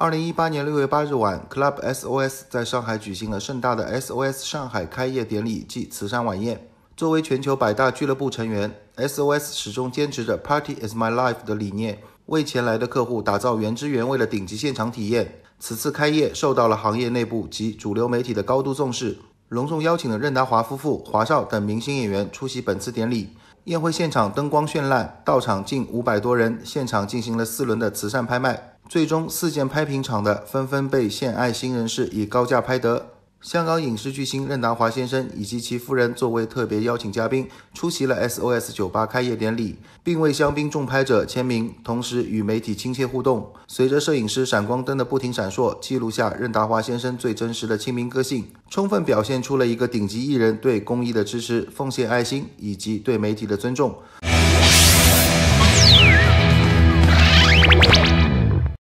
二零一八年六月八日晚，Club SOS 在上海举行了盛大的 SOS 上海开业典礼暨慈善晚宴。作为全球百大俱乐部成员，SOS 始终坚持着 “Party is my life” 的理念，为前来的客户打造原汁原味的顶级现场体验。此次开业受到了行业内部及主流媒体的高度重视，隆重邀请了任达华夫妇、华少等明星演员出席本次典礼。宴会现场灯光绚烂，到场近五百多人，现场进行了四轮的慈善拍卖。最终，四件拍品厂的纷纷被献爱心人士以高价拍得。香港影视巨星任达华先生以及其夫人作为特别邀请嘉宾，出席了 SOS 酒吧开业典礼，并为香槟重拍者签名，同时与媒体亲切互动。随着摄影师闪光灯的不停闪烁，记录下任达华先生最真实的亲民个性，充分表现出了一个顶级艺人对公益的支持、奉献爱心以及对媒体的尊重。